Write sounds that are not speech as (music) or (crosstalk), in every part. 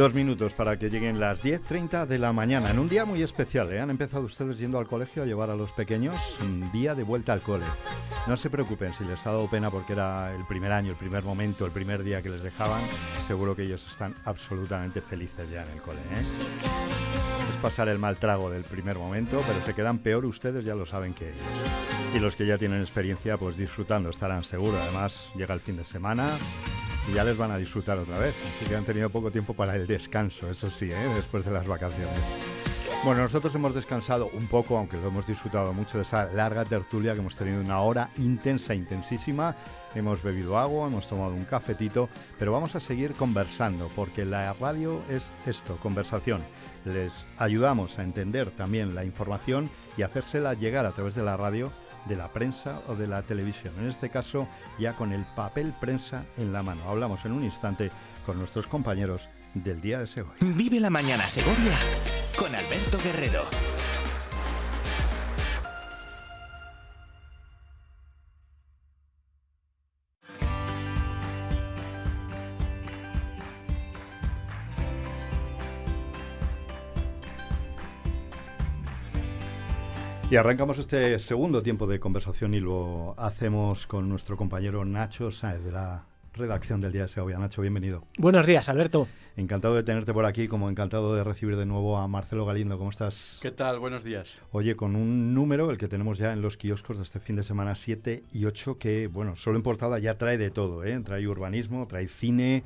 Dos minutos para que lleguen las 10.30 de la mañana, en un día muy especial. ¿eh? Han empezado ustedes yendo al colegio a llevar a los pequeños un día de vuelta al cole. No se preocupen si les ha dado pena porque era el primer año, el primer momento, el primer día que les dejaban. Seguro que ellos están absolutamente felices ya en el cole. ¿eh? Es pasar el mal trago del primer momento, pero se quedan peor ustedes, ya lo saben que ellos. Y los que ya tienen experiencia, pues disfrutando estarán seguros. Además, llega el fin de semana y ya les van a disfrutar otra vez. Así que han tenido poco tiempo para el descanso, eso sí, ¿eh? después de las vacaciones. Bueno, nosotros hemos descansado un poco, aunque lo hemos disfrutado mucho de esa larga tertulia que hemos tenido una hora intensa, intensísima. Hemos bebido agua, hemos tomado un cafetito, pero vamos a seguir conversando, porque la radio es esto, conversación. Les ayudamos a entender también la información y hacérsela llegar a través de la radio de la prensa o de la televisión. En este caso, ya con el papel prensa en la mano. Hablamos en un instante con nuestros compañeros del Día de Segovia. Vive la mañana Segovia con Alberto Guerrero. Y arrancamos este segundo tiempo de conversación y lo hacemos con nuestro compañero Nacho Sáez de la redacción del Día de Segovia. Nacho, bienvenido. Buenos días, Alberto. Encantado de tenerte por aquí, como encantado de recibir de nuevo a Marcelo Galindo. ¿Cómo estás? ¿Qué tal? Buenos días. Oye, con un número, el que tenemos ya en los kioscos de este fin de semana 7 y 8, que, bueno, solo en portada ya trae de todo, ¿eh? Trae urbanismo, trae cine,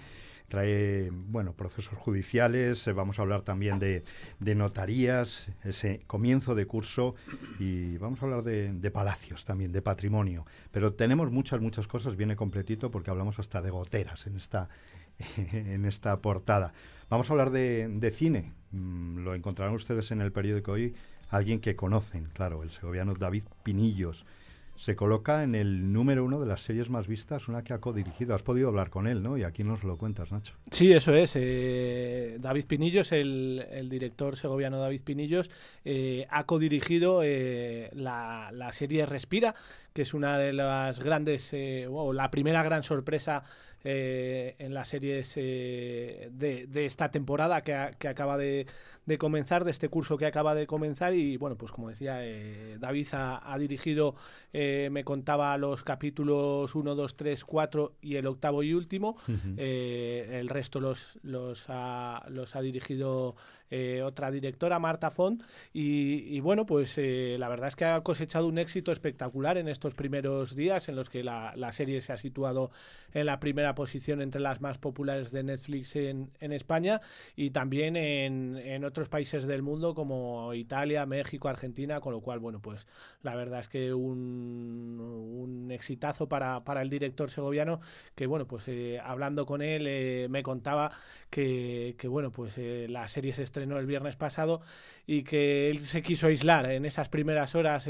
trae bueno, procesos judiciales, eh, vamos a hablar también de, notarías, ese comienzo de curso y vamos a hablar de, palacios también, de patrimonio. Pero tenemos muchas, muchas cosas, viene completito porque hablamos hasta de goteras en esta, (laughs) en esta portada. Vamos a hablar de, de cine, mm, lo encontrarán ustedes en el periódico hoy, alguien que conocen, claro, el segoviano David Pinillos se coloca en el número uno de las series más vistas, una que ha codirigido. Has podido hablar con él, ¿no? Y aquí nos lo cuentas, Nacho. Sí, eso es. Eh, David Pinillos, el, el, director segoviano David Pinillos, eh, ha codirigido eh, la, serie Respira, que es una de las grandes, eh, o la primera gran sorpresa en las series de, de, esta temporada que acaba de de comenzar, de este curso que acaba de comenzar. Y bueno, pues como decía, eh, David ha, dirigido, eh, me contaba los capítulos 1, 2, 3, 4 y el octavo y último. Eh, el resto los, los, ha, los ha dirigido otra directora, Marta Font. Y, bueno, pues la verdad es que ha cosechado un éxito espectacular en estos primeros días en los que la, la serie se ha situado en la primera posición entre las más populares de Netflix en, en España y también en, en otros países del mundo como Italia, México, Argentina, con lo cual, bueno, pues la verdad es que un, un exitazo para, para, el director segoviano, que bueno, pues eh, hablando con él eh, me contaba que, que bueno, pues eh, la serie se estrenó el viernes pasado y que él se quiso aislar en esas primeras horas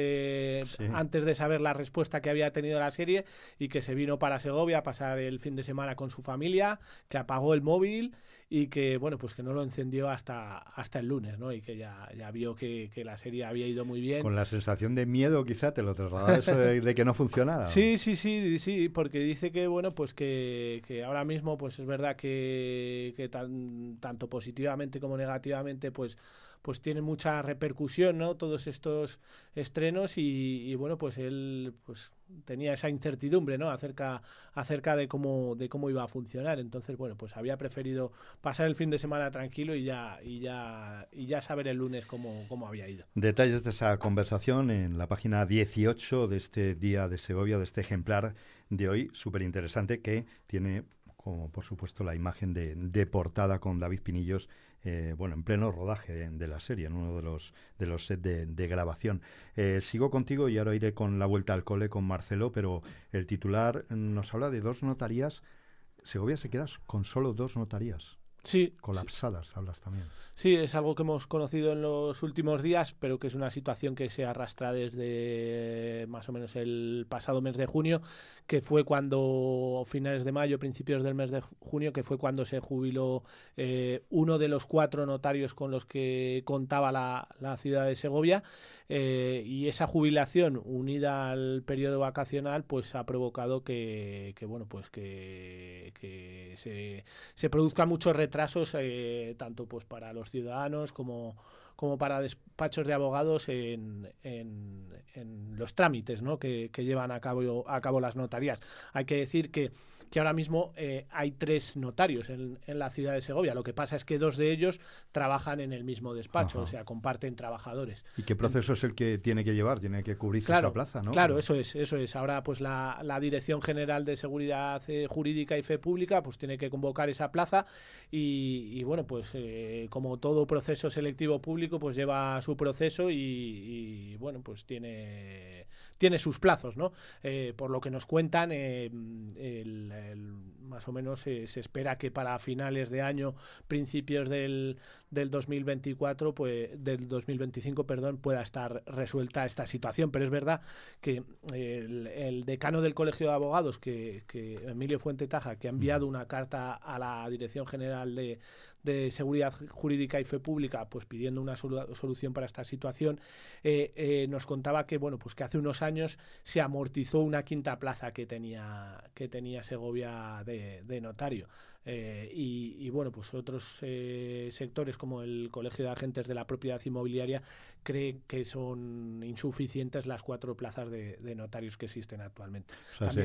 antes de saber la respuesta que había tenido la serie y que se vino para Segovia a pasar el fin de semana con su familia, que apagó el móvil y que bueno pues que no lo encendió hasta hasta el lunes no y que ya, ya vio que, la serie había ido muy bien con la sensación de miedo quizá te lo trasladas de, de, que no funcionara sí sí sí sí porque dice que bueno pues que, ahora mismo pues es verdad que, que tanto positivamente como negativamente pues pues tiene mucha repercusión, ¿no? Todos estos estrenos y, bueno, pues él pues tenía esa incertidumbre, ¿no? Acerca, acerca de cómo, de cómo iba a funcionar. Entonces, bueno, pues había preferido pasar el fin de semana tranquilo y ya, y ya, y ya saber el lunes cómo, cómo había ido. Detalles de esa conversación en la página 18 de este día de Segovia, de este ejemplar de hoy, súper interesante, que tiene como por supuesto la imagen de, portada con David Pinillos, eh, bueno, en pleno rodaje de, la serie, en uno de los, de los sets de, grabación. Eh, sigo contigo y ahora iré con la vuelta al cole con Marcelo, pero el titular nos habla de dos notarías. Segovia se queda con solo dos notarías. Sí. Colapsadas, hablas también. Sí, es algo que hemos conocido en los últimos días, pero que es una situación que se arrastra desde más o menos el pasado mes de junio, que fue cuando, finales de mayo, principios del mes de junio, que fue cuando se jubiló eh, uno de los cuatro notarios con los que contaba la, la ciudad de Segovia. Eh, y esa jubilación unida al periodo vacacional pues ha provocado que, bueno pues que, se, produzcan muchos retrasos eh, tanto pues para los ciudadanos como como para despachos de abogados en, en, los trámites ¿no? que, que, llevan a cabo, a cabo las notarías. Hay que decir que, que ahora mismo eh, hay tres notarios en, en, la ciudad de Segovia. Lo que pasa es que dos de ellos trabajan en el mismo despacho, o sea, comparten trabajadores. ¿Y qué proceso es el que tiene que llevar? Tiene que cubrirse esa plaza, ¿no? Claro, eso es, eso es. Ahora, pues la, la Dirección General de Seguridad eh, Jurídica y Fe Pública, pues tiene que convocar esa plaza y, y bueno, pues eh, como todo proceso selectivo público, pues lleva su proceso y, bueno, pues tiene, tiene sus plazos, ¿no? Eh, por lo que nos cuentan, eh, más o menos eh, se espera que para finales de año, principios del, del 2024, pues del 2025, perdón, pueda estar resuelta esta situación. Pero es verdad que el, decano del Colegio de Abogados, que Emilio Fuente Taja, que ha enviado una carta a la Dirección General de de Seguridad Jurídica y Fe Pública, pues pidiendo una solución para esta situación, eh, eh, nos contaba que, bueno, pues que hace unos años se amortizó una quinta plaza que tenía, que tenía Segovia de, notario. Eh, y, y, bueno, pues otros sectores como el Colegio de Agentes de la Propiedad Inmobiliaria cree que son insuficientes las cuatro plazas de, notarios que existen actualmente.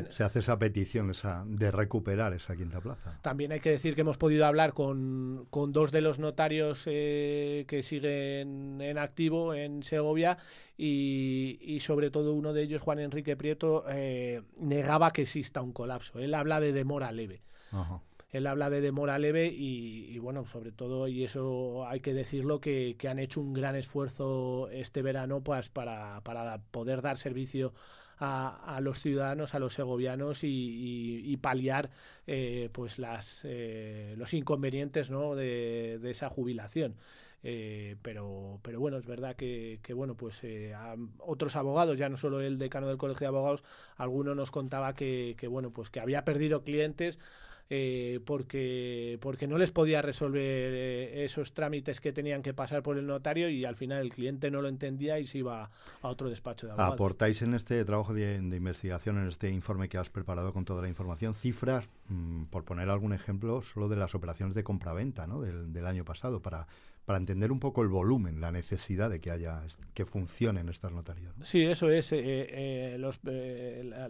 se, hace esa petición de recuperar esa quinta plaza. También hay que decir que hemos podido hablar con, dos de los notarios eh, que siguen en activo en Segovia y, sobre todo uno de ellos, Juan Enrique Prieto, eh, negaba que exista un colapso. Él habla de demora leve. Ajá él habla de demora leve y, bueno, sobre todo, y eso hay que decirlo, que, han hecho un gran esfuerzo este verano pues, para, poder dar servicio a, los ciudadanos, a los segovianos y, paliar eh, pues las, eh, los inconvenientes de, esa jubilación. Eh, pero, pero bueno, es verdad que, bueno, pues otros abogados, ya no solo el decano del Colegio de Abogados, alguno nos contaba que bueno, pues que había perdido clientes eh, porque, porque no les podía resolver eh, esos trámites que tenían que pasar por el notario y al final el cliente no lo entendía y se iba a otro despacho de abogados. Aportáis en este trabajo de, investigación, en este informe que has preparado con toda la información, cifras, mm, por poner algún ejemplo, solo de las operaciones de compraventa ¿no? del, del año pasado para para entender un poco el volumen, la necesidad de que haya que funcionen estas notarías. Sí, eso es. Eh, eh, eh,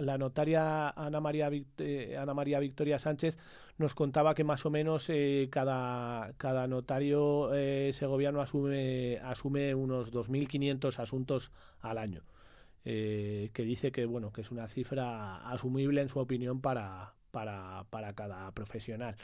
la, notaria Ana María, Victoria Sánchez nos contaba que más o menos cada, notario segoviano asume, asume unos 2.500 asuntos al año. que dice que bueno que es una cifra asumible en su opinión para, para, cada profesional.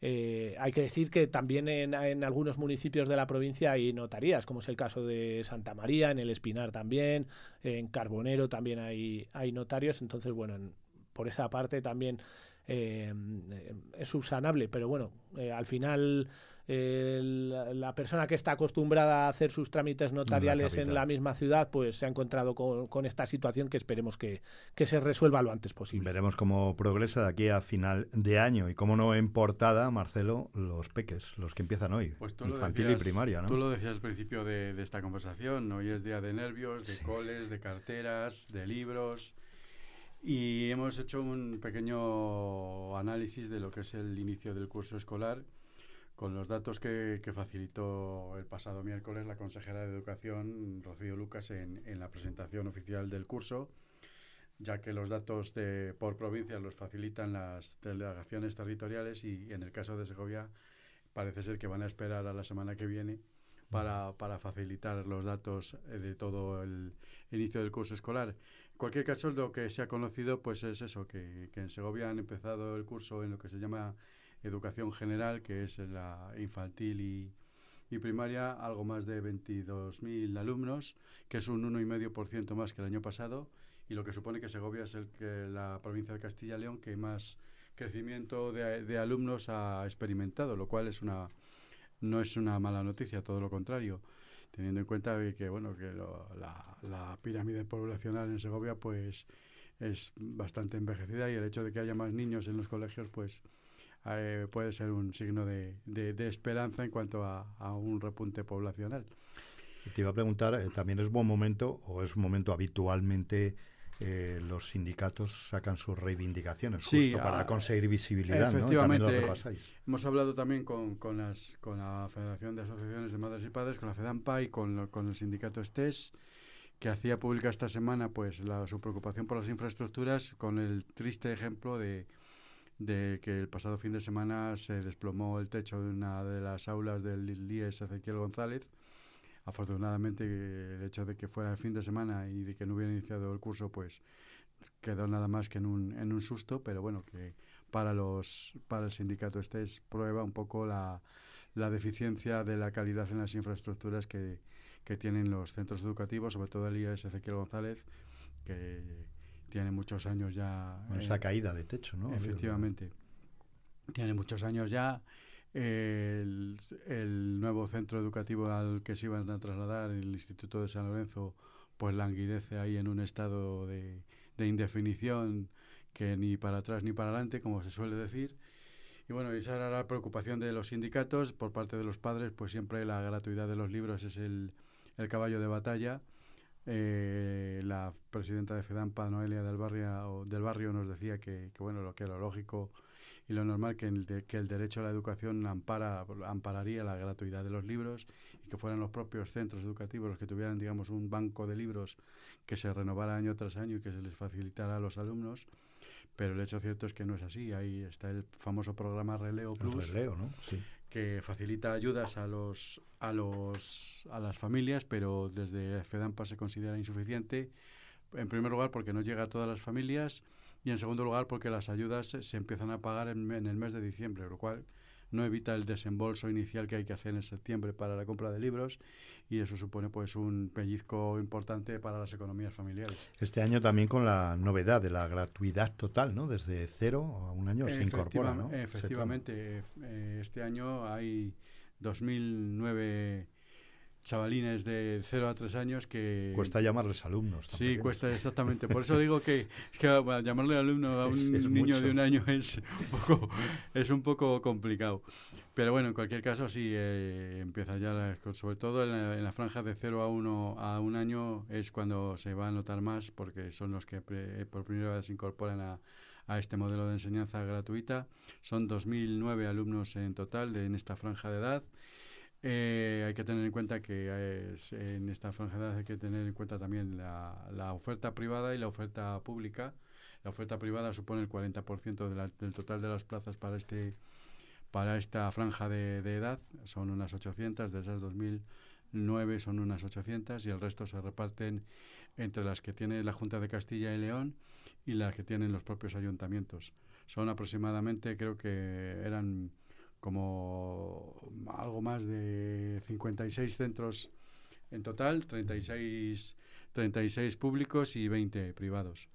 Eh, hay que decir que también en, algunos municipios de la provincia hay notarías, como es el caso de Santa María, en el Espinar también, en Carbonero también hay, hay notarios, entonces, bueno, por esa parte también eh, eh, es subsanable, pero bueno, al final la, persona que está acostumbrada a hacer sus trámites notariales en la, misma ciudad, pues se ha encontrado con, esta situación que esperemos que, que, se resuelva lo antes posible. Veremos cómo progresa de aquí a final de año y cómo no en portada, Marcelo, los peques, los que empiezan hoy, pues infantil y primaria. Tú lo decías al principio de, esta conversación, hoy es día de nervios, de coles, de carteras, de libros. Y hemos hecho un pequeño análisis de lo que es el inicio del curso escolar con los datos que, facilitó el pasado miércoles la consejera de Educación, Rocío Lucas, en, la presentación oficial del curso, ya que los datos de, por provincia los facilitan las delegaciones territoriales y en el caso de Segovia parece ser que van a esperar a la semana que viene para, facilitar los datos eh, de todo el inicio del curso escolar. En cualquier caso, lo que se ha conocido pues es eso, que en Segovia han empezado el curso en lo que se llama educación general, que es la infantil y, primaria, algo más de 22.000 alumnos, que es un 1,5% más que el año pasado, y lo que supone que Segovia es el que la provincia de Castilla y León que más crecimiento de, alumnos ha experimentado, lo cual es una no es una mala noticia, todo lo contrario, teniendo en cuenta que, bueno que la, la, pirámide poblacional en Segovia pues es bastante envejecida y el hecho de que haya más niños en los colegios pues eh, puede ser un signo de, de, esperanza en cuanto a, un repunte poblacional. Te iba a preguntar, eh, ¿también es buen momento o es un momento habitualmente eh, los sindicatos sacan sus reivindicaciones justo para ah, conseguir visibilidad. Efectivamente, hemos hablado también con, con, las, con la Federación de Asociaciones de Madres y Padres, con la FEDAMPA y con, con el sindicato STES, que hacía pública esta semana pues su preocupación por las infraestructuras con el triste ejemplo de, de que el pasado fin de semana se desplomó el techo de una de las aulas del IES Ezequiel González. Afortunadamente, el hecho de que fuera el fin de semana y de que no hubiera iniciado el curso, pues quedó nada más que en un, susto, pero bueno, que para, los, para el sindicato este es, prueba un poco la, deficiencia de la calidad en las infraestructuras que, que tienen los centros educativos, sobre todo el IES Ezequiel González, que, tiene muchos años ya. esa eh, caída de techo, ¿no? Efectivamente. Tiene muchos años ya. el, nuevo centro educativo al que se iban a trasladar, el Instituto de San Lorenzo, pues languidece ahí en un estado de, indefinición que ni para atrás ni para adelante, como se suele decir. Y bueno, esa era la preocupación de los sindicatos por parte de los padres, pues siempre la gratuidad de los libros es el caballo de batalla eh, la presidenta de FEDAMPA, Noelia del Barrio, del barrio nos decía que, bueno, lo que era lógico y lo normal que el, que el derecho a la educación ampara, ampararía la gratuidad de los libros y que fueran los propios centros educativos los que tuvieran, digamos, un banco de libros que se renovara año tras año y que se les facilitara a los alumnos. Pero el hecho cierto es que no es así. Ahí está el famoso programa Releo Plus. releo, ¿no? que facilita ayudas a los a los a las familias, pero desde FEDAMPA se considera insuficiente en primer lugar porque no llega a todas las familias y en segundo lugar porque las ayudas se empiezan a pagar en, en el mes de diciembre, lo cual no evita el desembolso inicial que hay que hacer en septiembre para la compra de libros y eso supone pues un pellizco importante para las economías familiares. Este año también con la novedad de la gratuidad total, ¿no? Desde cero a un año se incorpora, ¿no? Efectivamente, eh, este año hay 2009 chavalines de 0 a 3 años que... Cuesta llamarles alumnos. Sí, cuesta exactamente. Por eso digo que, llamarle alumno a (laughs) un niño de un año es un, poco, complicado. Pero bueno, en cualquier caso, sí, eh, empieza ya, sobre todo en la, franja de 0 a 1 a un año es cuando se va a notar más porque son los que por primera vez se incorporan a, este modelo de enseñanza gratuita. Son 2.009 alumnos en total de, en esta franja de edad eh, hay que tener en cuenta que eh, en esta franja de edad hay que tener en cuenta también la, oferta privada y la oferta pública. La oferta privada supone el 40% del total de las plazas para este para esta franja de, de edad. Son unas 800, de esas 2.009 son unas 800 y el resto se reparten entre las que tiene la Junta de Castilla y León y las que tienen los propios ayuntamientos. Son aproximadamente, creo que eran como algo más de 56 centros en total, 36, 36 públicos y 20 privados.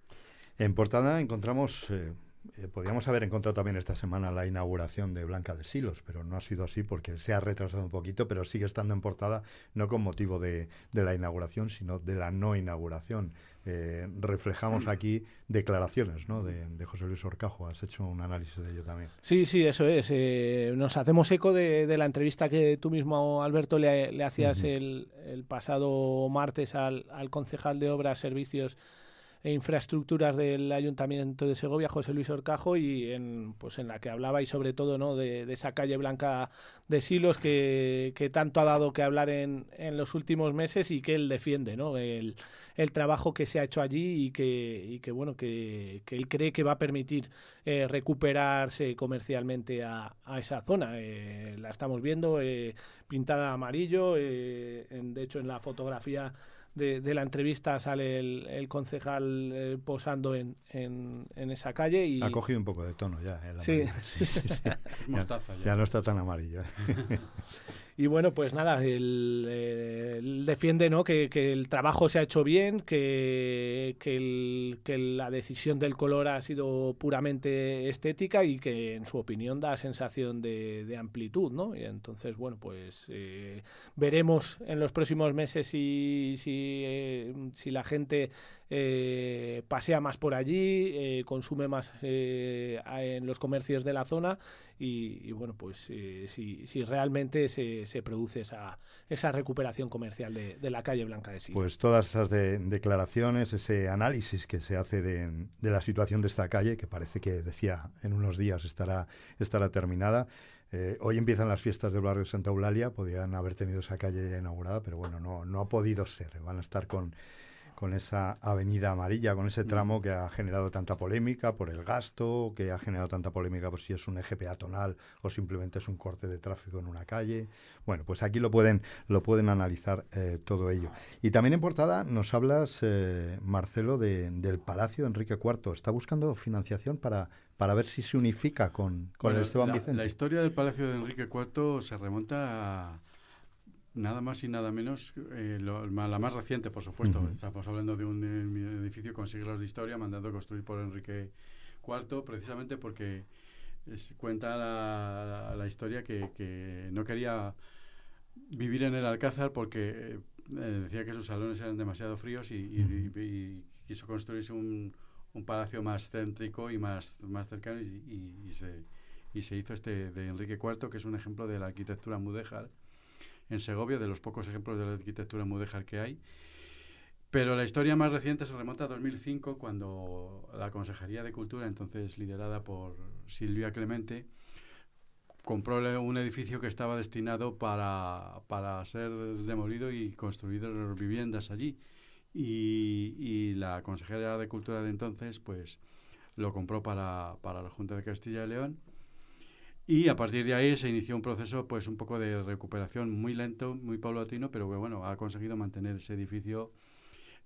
En portada encontramos eh, eh, podríamos haber encontrado también esta semana la inauguración de Blanca de Silos, pero no ha sido así porque se ha retrasado un poquito, pero sigue estando en portada, no con motivo de, la inauguración, sino de la no inauguración. Eh, reflejamos aquí declaraciones de, José Luis Orcajo. Has hecho un análisis de ello también. Sí, sí, eso es. Eh, nos hacemos eco de, la entrevista que tú mismo, Alberto, le, hacías el, pasado martes al concejal de Obras, Servicios e infraestructuras del Ayuntamiento de Segovia, José Luis Orcajo, y en, pues en la que hablaba y sobre todo ¿no? de, esa calle blanca de Silos que, que tanto ha dado que hablar en, en, los últimos meses y que él defiende, ¿no? El, trabajo que se ha hecho allí y que, y que bueno, que, él cree que va a permitir eh, recuperarse comercialmente a, a esa zona. Eh, la estamos viendo eh, pintada amarillo, en, de hecho en la fotografía de, la entrevista sale el, concejal eh, posando en, en, esa calle. y Ha cogido un poco de tono ya. Eh, sí. (laughs) ya. ya. no está tan amarillo. (laughs) Y bueno, pues nada, él, defiende ¿no? Que, el trabajo se ha hecho bien, que, que, la decisión del color ha sido puramente estética y que en su opinión da sensación de, amplitud, ¿no? Y entonces, bueno, pues eh, veremos en los próximos meses si, si, eh, si la gente eh, pasea más por allí, eh, consume más eh, en los comercios de la zona y, bueno, pues si, realmente se, produce esa, esa, recuperación comercial de, la calle Blanca de sí Pues todas esas declaraciones, ese análisis que se hace de, la situación de esta calle, que parece que decía en unos días estará, terminada. hoy empiezan las fiestas del barrio Santa Eulalia, podían haber tenido esa calle ya inaugurada, pero bueno, no, no ha podido ser. Van a estar con, con esa avenida amarilla, con ese tramo que ha generado tanta polémica por el gasto, que ha generado tanta polémica por si es un eje peatonal o simplemente es un corte de tráfico en una calle. Bueno, pues aquí lo pueden, lo pueden analizar eh, todo ello. Y también en portada nos hablas, eh, Marcelo, del Palacio de Enrique IV. Está buscando financiación para, para ver si se unifica con, el Esteban Vicente. La historia del Palacio de Enrique IV se remonta a nada más y nada menos, eh, la más reciente, por supuesto. Estamos hablando de un edificio con siglos de historia, mandado a construir por Enrique IV, precisamente porque cuenta la, historia que, no quería vivir en el Alcázar porque eh, decía que sus salones eran demasiado fríos y, quiso construirse un, palacio más céntrico y más, más cercano y, se, y se hizo este de Enrique IV, que es un ejemplo de la arquitectura mudéjar en Segovia, de los pocos ejemplos de la arquitectura mudéjar que hay. Pero la historia más reciente se remonta a 2005, cuando la Consejería de Cultura, entonces liderada por Silvia Clemente, compró un edificio que estaba destinado para, ser demolido y construir viviendas allí. Y, la Consejería de Cultura de entonces, pues, lo compró para, para la Junta de Castilla y León y a partir de ahí se inició un proceso pues un poco de recuperación muy lento, muy paulatino, pero que bueno, ha conseguido mantener ese edificio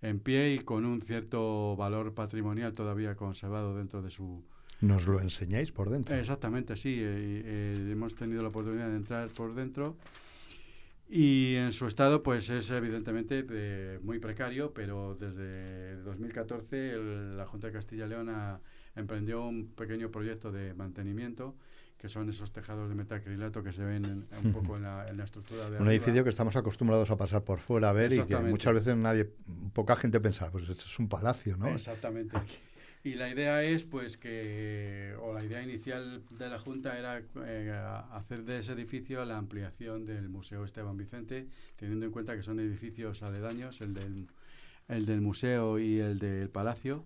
en pie y con un cierto valor patrimonial todavía conservado dentro de su... Nos lo enseñáis por dentro. Exactamente, sí. Eh, eh, hemos tenido la oportunidad de entrar por dentro y en su estado pues es evidentemente muy precario, pero desde 2014 la Junta de Castilla y León emprendió un pequeño proyecto de mantenimiento que son esos tejados de metacrilato que se ven un poco en la, en la estructura de... Un edificio que estamos acostumbrados a pasar por fuera a ver y que muchas veces nadie, poca gente piensa, ah, pues esto es un palacio, ¿no? Exactamente. Y la idea es, pues, que, o la idea inicial de la Junta era eh, hacer de ese edificio la ampliación del Museo Esteban Vicente, teniendo en cuenta que son edificios aledaños, el del, el del museo y el del palacio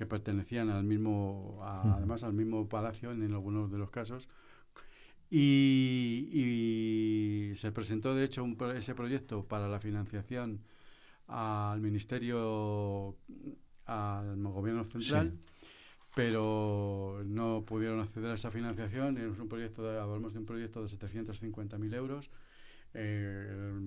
que pertenecían al mismo, además al mismo palacio en, algunos de los casos. Y, se presentó, de hecho, ese proyecto para la financiación al Ministerio, al Gobierno Central, pero no pudieron acceder a esa financiación. Es un proyecto hablamos de un proyecto de 750.000 euros. Eh, el, el,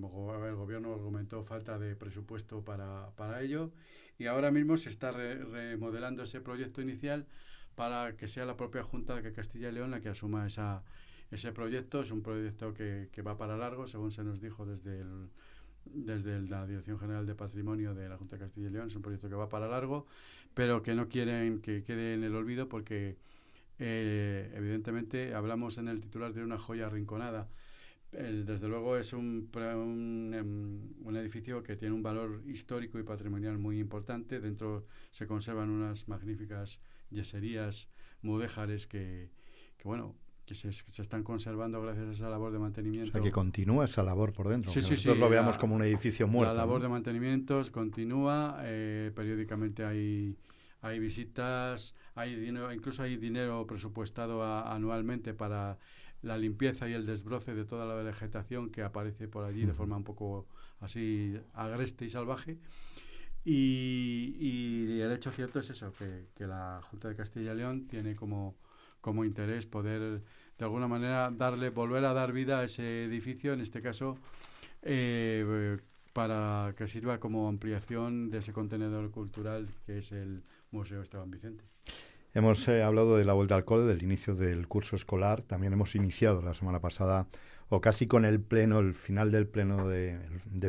Gobierno argumentó falta de presupuesto para, para ello y ahora mismo se está remodelando ese proyecto inicial para que sea la propia Junta de Castilla y León la que asuma esa, ese proyecto. Es un proyecto que, va para largo, según se nos dijo desde desde la Dirección General de Patrimonio de la Junta de Castilla y León. Es un proyecto que va para largo, pero que no quieren que quede en el olvido porque, eh, evidentemente, hablamos en el titular de una joya rinconada desde luego es un, un, em, un, edificio que tiene un valor histórico y patrimonial muy importante. Dentro se conservan unas magníficas yeserías, mudéjares que, bueno, que se, están conservando gracias a esa labor de mantenimiento. O sea, que continúa esa labor por dentro. Sí, sí, nosotros lo veamos como un edificio muerto. La labor de mantenimiento continúa, eh, periódicamente hay, hay visitas, hay dinero, incluso hay dinero presupuestado anualmente para la limpieza y el desbroce de toda la vegetación que aparece por allí de forma un poco así agreste y salvaje. Y, el hecho cierto es eso, que, la Junta de Castilla y León tiene como, interés poder, de alguna manera, darle, volver a dar vida a ese edificio, en este caso, eh, para que sirva como ampliación de ese contenedor cultural que es el Museo Esteban Vicente. Hemos eh, hablado de la vuelta al cole, del inicio del curso escolar. También hemos iniciado la semana pasada, o casi con el pleno, el final del pleno de,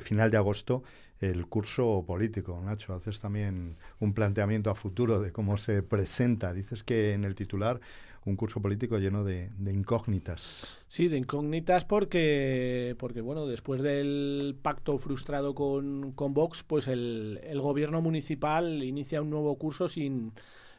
final de agosto, el curso político. Nacho, haces también un planteamiento a futuro de cómo se presenta. Dices que en el titular un curso político lleno de, incógnitas. Sí, de incógnitas porque, porque bueno, después del pacto frustrado con, con Vox, pues el gobierno municipal inicia un nuevo curso sin,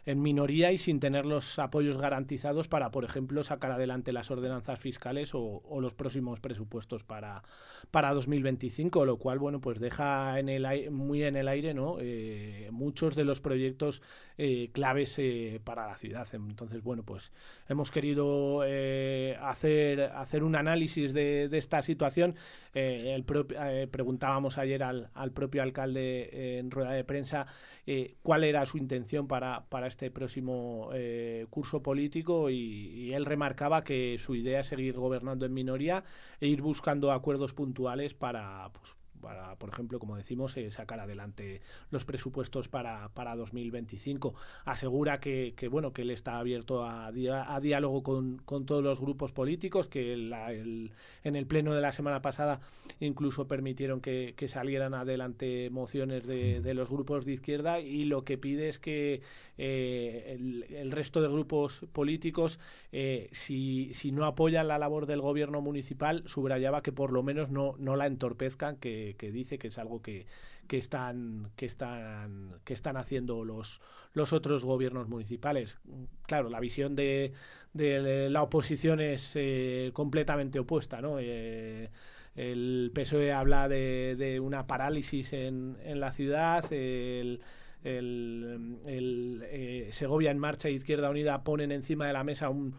en minoría y sin tener los apoyos garantizados para, por ejemplo, sacar adelante las ordenanzas fiscales o, los próximos presupuestos para, para 2025, lo cual, bueno, pues deja en el muy en el aire, ¿no? Eh, muchos de los proyectos eh, claves eh, para la ciudad. Entonces, bueno, pues hemos querido hacer, hacer un análisis de, esta situación. El preguntábamos ayer al, al propio alcalde en rueda de prensa eh, cuál era su intención para, para este próximo eh, curso político y, él remarcaba que su idea es seguir gobernando en minoría e ir buscando acuerdos puntuales para, pues, para, por ejemplo, como decimos, eh, sacar adelante los presupuestos para, para 2025. Asegura que, bueno, que él está abierto a, diálogo con, con, todos los grupos políticos, que en el pleno de la semana pasada incluso permitieron que, salieran adelante mociones de los grupos de izquierda y lo que pide es que eh, el, resto de grupos políticos, eh, si, no apoyan la labor del gobierno municipal, subrayaba que por lo menos no, no la entorpezcan, que, dice que es algo que, están, que, están, que están haciendo los, los otros gobiernos municipales. Claro, la visión de, la oposición es eh, completamente opuesta, el PSOE habla de, una parálisis en, en la ciudad, el, el, eh, Segovia en marcha e Izquierda Unida ponen encima de la mesa un,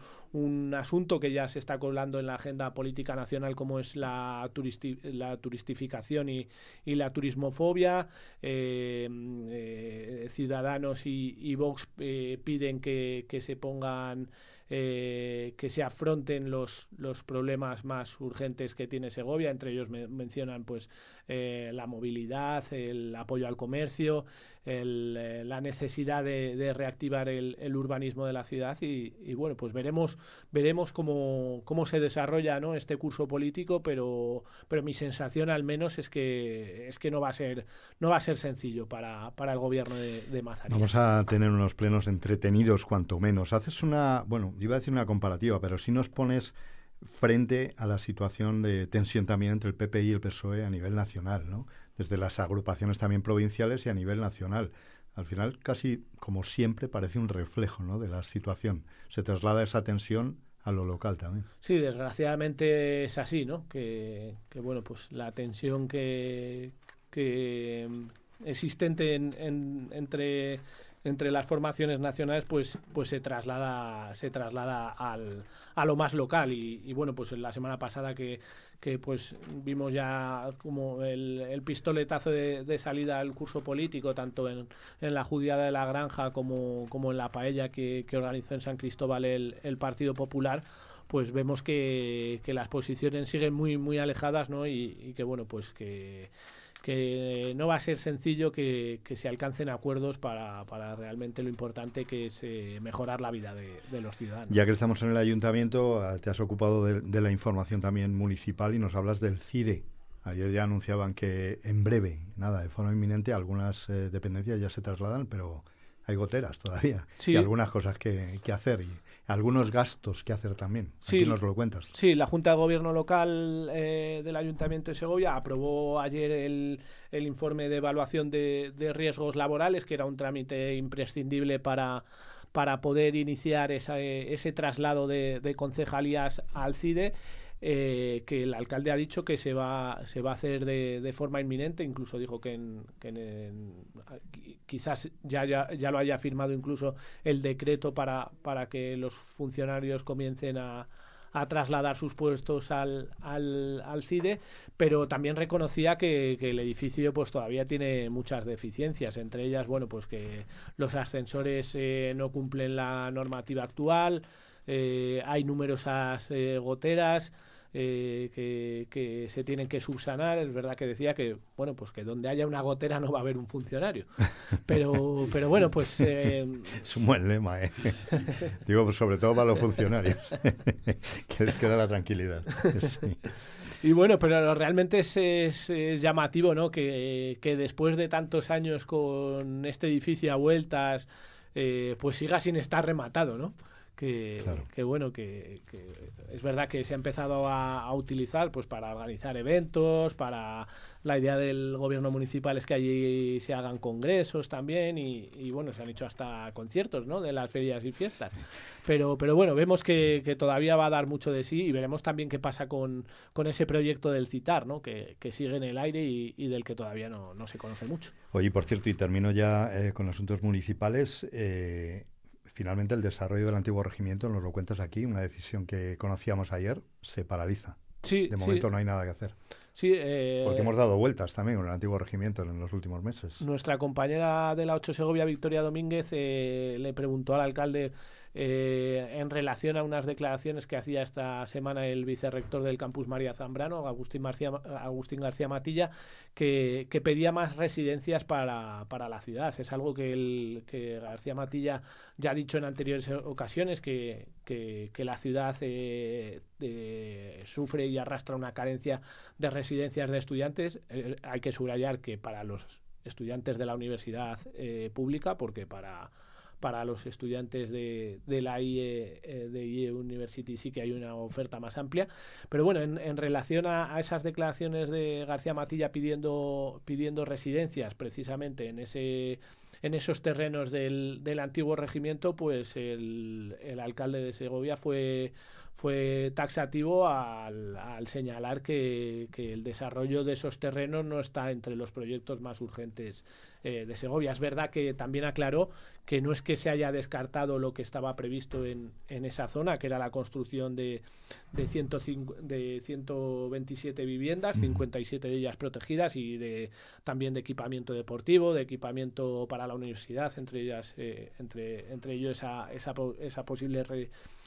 asunto que ya se está colando en la agenda política nacional como es la, turistificación y, la turismofobia. Eh, eh, Ciudadanos y, Vox piden que, se pongan... que se afronten los, problemas más urgentes que tiene Segovia, entre ellos mencionan pues la movilidad, el apoyo al comercio, el, eh, la necesidad de, reactivar el, urbanismo de la ciudad y, bueno, pues veremos, veremos cómo, cómo, se desarrolla ¿no? este curso político, pero, pero mi sensación al menos es que, es que no, va a ser, no va a ser sencillo para, para el gobierno de, de Vamos a tener unos plenos entretenidos cuanto menos. Haces una, bueno, iba a decir una comparativa, pero si nos pones frente a la situación de tensión también entre el PPI y el PSOE a nivel nacional, ¿no? desde las agrupaciones también provinciales y a nivel nacional. Al final, casi como siempre, parece un reflejo de la situación. Se traslada esa tensión a lo local también. Sí, desgraciadamente es así, ¿no? Que, bueno, pues la tensión que, que mm, existente entre entre las formaciones nacionales pues pues se traslada se traslada al, a lo más local y, bueno pues la semana pasada que, que pues vimos ya como el, pistoletazo de, salida al curso político tanto en, la judiada de la granja como, en la paella que, organizó en San Cristóbal el, Partido Popular pues vemos que, las posiciones siguen muy muy alejadas no y que bueno pues que que no va a ser sencillo que, se alcancen acuerdos para, realmente lo importante que es eh, mejorar la vida de, los ciudadanos. Ya que estamos en el ayuntamiento, ah, te has ocupado de, la información también municipal y nos hablas del CIDE. Ayer ya anunciaban que en breve, nada, de forma inminente, algunas eh, dependencias ya se trasladan, pero hay goteras todavía y algunas cosas que, que hacer. Y, algunos gastos que hacer también. si nos lo cuentas. Sí, la Junta de Gobierno Local eh, del Ayuntamiento de Segovia aprobó ayer el, informe de evaluación de, riesgos laborales, que era un trámite imprescindible para, para poder iniciar eh, ese traslado de, de concejalías al CIDE. Eh, que el alcalde ha dicho que se va, se va a hacer de, forma inminente, incluso dijo que, quizás ya, ya, lo haya firmado incluso el decreto para, para que los funcionarios comiencen a, a trasladar sus puestos al, al, al, CIDE, pero también reconocía que, el edificio pues todavía tiene muchas deficiencias, entre ellas, bueno, pues que los ascensores eh, no cumplen la normativa actual, eh, hay numerosas goteras, eh, que, se tienen que subsanar. Es verdad que decía que, bueno, pues que donde haya una gotera no va a haber un funcionario. (laughs) Pero, pero bueno, pues... Eh, es un buen lema, ¿eh? (laughs) Digo, pues sobre todo para los funcionarios, (laughs) que les queda la tranquilidad. Y bueno, pero realmente es, llamativo, ¿no? Que, después de tantos años con este edificio a vueltas, eh, pues siga sin estar rematado, ¿no? que, bueno, que, es verdad que se ha empezado a, utilizar pues para organizar eventos, para la idea del gobierno municipal es que allí se hagan congresos también y, bueno, se han hecho hasta conciertos, ¿no? De las ferias y fiestas. Pero, pero bueno, vemos que, todavía va a dar mucho de sí y veremos también qué pasa con, con ese proyecto del CITAR, ¿no? Que, sigue en el aire y, del que todavía no, no, se conoce mucho. Oye, por cierto, y termino ya eh, con asuntos municipales. Eh, Finalmente, el desarrollo del antiguo regimiento, nos lo cuentas aquí, una decisión que conocíamos ayer, se paraliza. Sí, de momento no hay nada que hacer. Sí, eh, Porque hemos dado vueltas también con el antiguo regimiento en los últimos meses. Nuestra compañera de la 8 Segovia, Victoria Domínguez, eh, le preguntó al alcalde eh, en relación a unas declaraciones que hacía esta semana el vicerrector del campus María Zambrano, Agustín, García Matilla, que, pedía más residencias para, para, la ciudad. Es algo que, García Matilla ya ha dicho en anteriores ocasiones, que, la ciudad eh, eh, sufre y arrastra una carencia de residencias de estudiantes. hay que subrayar que para los estudiantes de la universidad pública, porque para para los estudiantes de, de la IE, eh, de IE University sí que hay una oferta más amplia. Pero bueno, en, relación a, esas declaraciones de García Matilla pidiendo, pidiendo residencias precisamente en ese en esos terrenos del, antiguo regimiento, pues el, alcalde de Segovia fue fue taxativo al, señalar que, que, el desarrollo de esos terrenos no está entre los proyectos más urgentes eh, de Segovia. Es verdad que también aclaró que no es que se haya descartado lo que estaba previsto en, en esa zona, que era la construcción de, de, de 127 viviendas, 57 de ellas protegidas y de, también de equipamiento deportivo, de equipamiento para la universidad, entre ellas eh, entre, entre ellos esa, esa, posible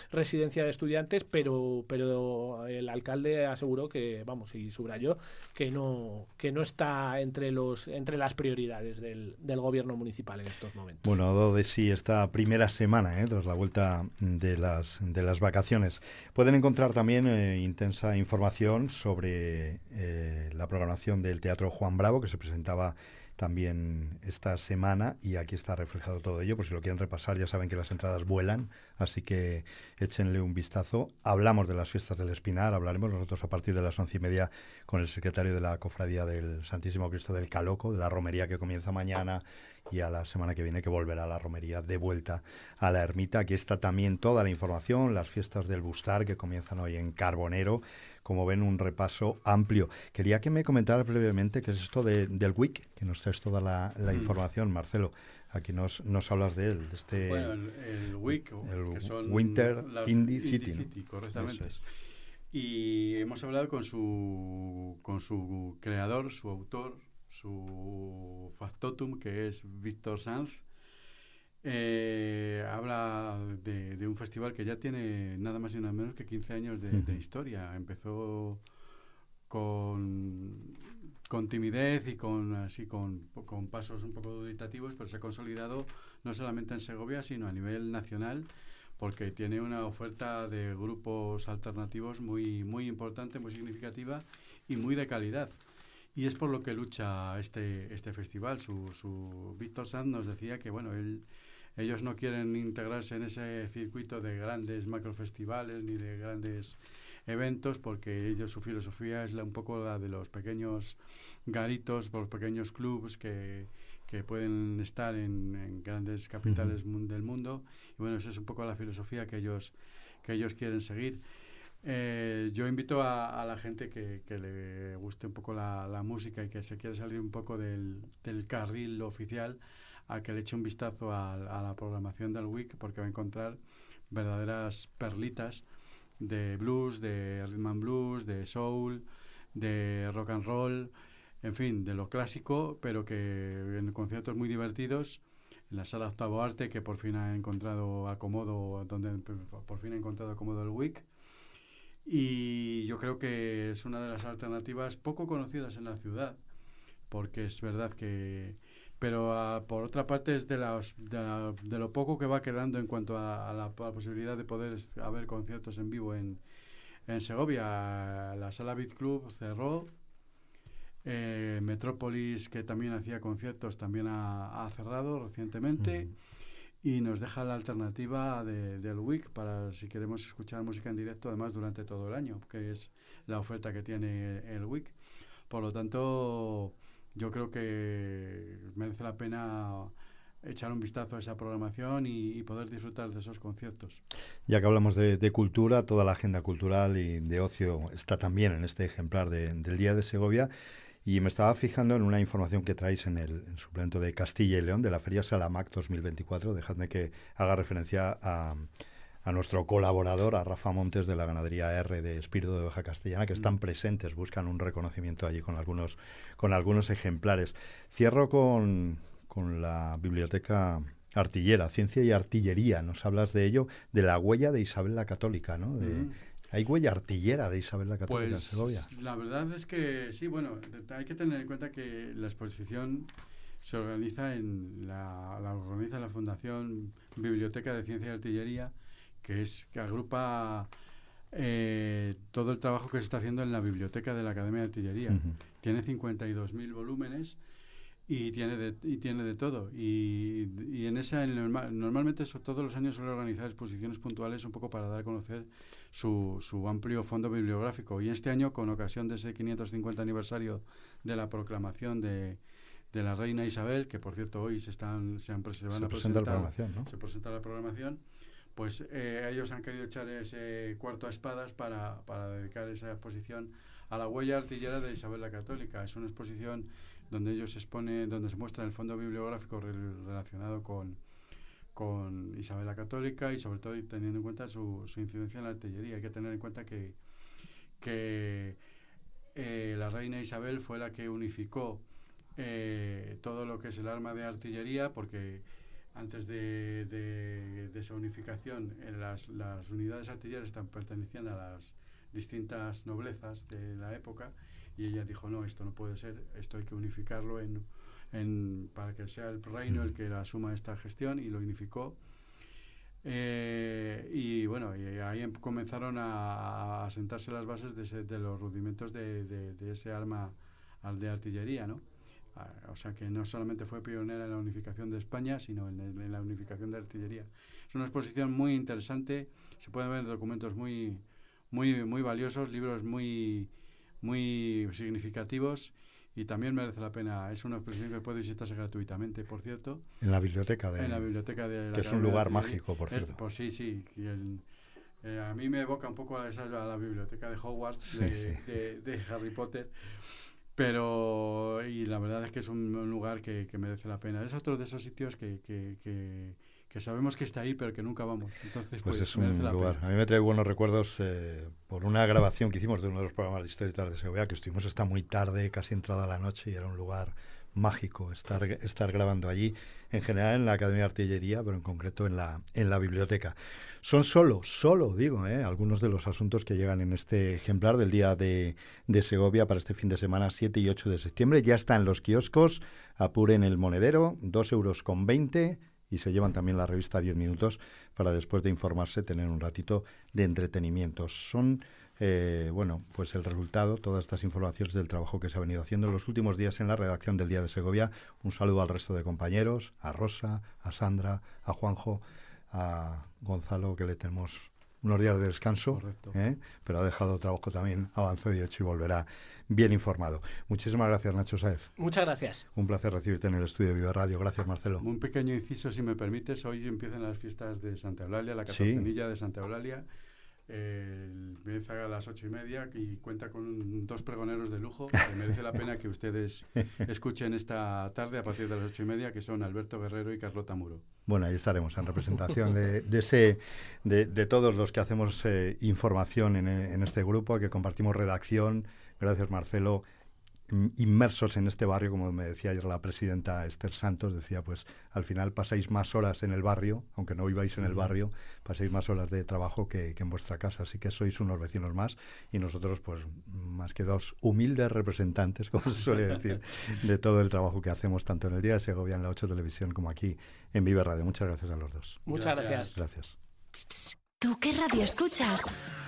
residencia de estudiantes, pero, pero el alcalde aseguró que, vamos, y subrayó, que no, que no está entre, los, entre las prioridades del, gobierno municipal en estos momentos. Bueno, de sí esta primera semana, eh, tras la vuelta de las, de las vacaciones. Pueden encontrar también eh, intensa información sobre eh, la programación del Teatro Juan Bravo, que se presentaba también esta semana y aquí está reflejado todo ello, por si lo quieren repasar ya saben que las entradas vuelan, así que échenle un vistazo. Hablamos de las fiestas del Espinar, hablaremos nosotros a partir de las once y media con el secretario de la Cofradía del Santísimo Cristo del Caloco, de la romería que comienza mañana y a la semana que viene que volverá la romería de vuelta a la ermita. Aquí está también toda la información, las fiestas del Bustar que comienzan hoy en Carbonero como ven, un repaso amplio. Quería que me comentara previamente qué es esto del WIC, que nos traes toda la, mm. información, Marcelo. Aquí nos, hablas de él, de este... Bueno, el, WIC, que son Winter Indie, City. correctamente. Y hemos hablado con su, con su creador, su autor, su factotum, que es Víctor Sanz, eh, habla de, un festival que ya tiene nada más y nada menos que 15 años de, historia. Empezó con, con, timidez y con así con, con, pasos un poco duditativos, pero se ha consolidado no solamente en Segovia, sino a nivel nacional, porque tiene una oferta de grupos alternativos muy, muy importante, muy significativa y muy de calidad. Y es por lo que lucha este, este festival. Su, su Víctor Sanz nos decía que bueno, él ellos no quieren integrarse en ese circuito de grandes macrofestivales ni de grandes eventos porque ellos su filosofía es la, un poco la de los pequeños garitos, los pequeños clubs que, pueden estar en, grandes capitales del mundo. Y bueno, esa es un poco la filosofía que ellos, quieren seguir. Eh, yo invito a, la gente que, le guste un poco la, música y que se quiera salir un poco del carril oficial a que le eche un vistazo a, la programación del week porque va a encontrar verdaderas perlitas de blues, de rhythm and blues, de soul, de rock and roll, en fin, de lo clásico, pero que en conciertos muy divertidos, en la sala Octavo Arte, que por fin ha encontrado acomodo, donde por fin ha encontrado acomodo el WIC, y yo creo que es una de las alternativas poco conocidas en la ciudad, porque es verdad que pero ah, por otra parte es de, lo poco que va quedando en cuanto a, la, posibilidad de poder haber conciertos en vivo en, Segovia. La sala Beat Club cerró, eh, Metrópolis, que también hacía conciertos, también ha, cerrado recientemente. Y nos deja la alternativa de, del WIC para si queremos escuchar música en directo, además durante todo el año, que es la oferta que tiene el WIC. Por lo tanto, yo creo que merece la pena echar un vistazo a esa programación y, poder disfrutar de esos conciertos. Ya que hablamos de, cultura, toda la agenda cultural y de ocio está también en este ejemplar del Día de Segovia. Y me estaba fijando en una información que traéis en el suplemento de Castilla y León, de la Feria Salamac 2024. Dejadme que haga referencia a, a nuestro colaborador, a Rafa Montes de la Ganadería R de Espíritu de Hoja Castellana, que están mm. presentes, buscan un reconocimiento allí con algunos, con algunos ejemplares. Cierro con, la biblioteca artillera, ciencia y artillería. Nos hablas de ello, de la huella de Isabel la Católica, ¿no? Mm. Hay huella artillera de Isabel la Católica en pues, Segovia. La verdad es que sí, bueno, hay que tener en cuenta que la exposición se organiza en la, la organiza la Fundación Biblioteca de Ciencia y Artillería que es que agrupa eh, todo el trabajo que se está haciendo en la biblioteca de la Academia de Artillería. Tiene 52.000 volúmenes y tiene de, y tiene de todo. Y, en esa, normalmente todos los años suele organizar exposiciones puntuales un poco para dar a conocer su, su, amplio fondo bibliográfico. Y este año, con ocasión de ese 550 aniversario de la proclamación de, de la reina Isabel, que por cierto hoy se, están, se, la se presenta la programación pues eh, ellos han querido echar ese cuarto a espadas para, dedicar esa exposición a la huella artillera de Isabel la Católica. Es una exposición donde ellos exponen, donde se muestra el fondo bibliográfico relacionado con, Isabel la Católica y sobre todo teniendo en cuenta su, incidencia en la artillería. Hay que tener en cuenta que, eh, la reina Isabel fue la que unificó eh, todo lo que es el arma de artillería porque antes de, de, esa unificación, eh, las, las, unidades artilleras pertenecían a las distintas noblezas de la época y ella dijo, no, esto no puede ser, esto hay que unificarlo en, para que sea el reino el que la asuma esta gestión y lo unificó. Eh, y bueno, y ahí em, comenzaron a, sentarse las bases de, los rudimentos de, de, de, ese arma de artillería, ¿no? Ah, o sea que no solamente fue pionera en la unificación de España, sino en, la unificación de artillería. Es una exposición muy interesante, se pueden ver documentos muy, muy, muy valiosos, libros muy, muy significativos y también merece la pena. Es una exposición que puede visitarse gratuitamente, por cierto. En la biblioteca de. En la biblioteca de. Que es un lugar mágico, por cierto. Pues sí, sí. Eh, a mí me evoca un poco a, la biblioteca de Hogwarts de, de, Harry Potter. Pero, y la verdad es que es un, lugar que, que, merece la pena. Es otro de esos sitios que, que, que, sabemos que está ahí, pero que nunca vamos. Entonces, pues, pues es un lugar. A mí me trae buenos recuerdos eh, por una grabación que hicimos de uno de los programas de Historia y de Seguridad, que estuvimos hasta muy tarde, casi entrada la noche, y era un lugar mágico estar, estar grabando allí, en general en la Academia de Artillería, pero en concreto en la, en la biblioteca. Son solo, solo, digo, ¿eh? algunos de los asuntos que llegan en este ejemplar del Día de, Segovia para este fin de semana 7 y 8 de septiembre. Ya están los kioscos, apuren el monedero, 2 euros con 20 y se llevan también la revista 10 minutos para después de informarse tener un ratito de entretenimiento. Son... Eh, bueno, pues el resultado, todas estas informaciones del trabajo que se ha venido haciendo en los últimos días en la redacción del Día de Segovia. Un saludo al resto de compañeros, a Rosa, a Sandra, a Juanjo a Gonzalo, que le tenemos unos días de descanso, ¿eh? pero ha dejado trabajo también avanzó y hecho y volverá bien informado. Muchísimas gracias, Nacho Saez. Muchas gracias. Un placer recibirte en el estudio de Viva Radio. Gracias, Marcelo. Un pequeño inciso, si me permites. Hoy empiezan las fiestas de Santa Eulalia, la catorcenilla de Santa Eulalia el a las ocho y media y cuenta con dos pregoneros de lujo. Que merece la pena que ustedes (laughs) escuchen esta tarde a partir de las ocho y media, que son Alberto Guerrero y Carlota Muro. Bueno, ahí estaremos en representación de, de ese, de, todos los que hacemos eh, información en, en este grupo, que compartimos redacción. Gracias, Marcelo inmersos en este barrio, como me decía ayer la presidenta Esther Santos, decía, pues al final pasáis más horas en el barrio, aunque no viváis en el barrio, pasáis más horas de trabajo que, en vuestra casa, así que sois unos vecinos más y nosotros, pues más que dos humildes representantes, (laughs) como se suele decir, de todo el trabajo que hacemos tanto en el Día de Segovia, en la 8 Televisión, como aquí en Vive Radio. Muchas gracias a los dos. Muchas gracias. Gracias. ¿Tú qué radio escuchas?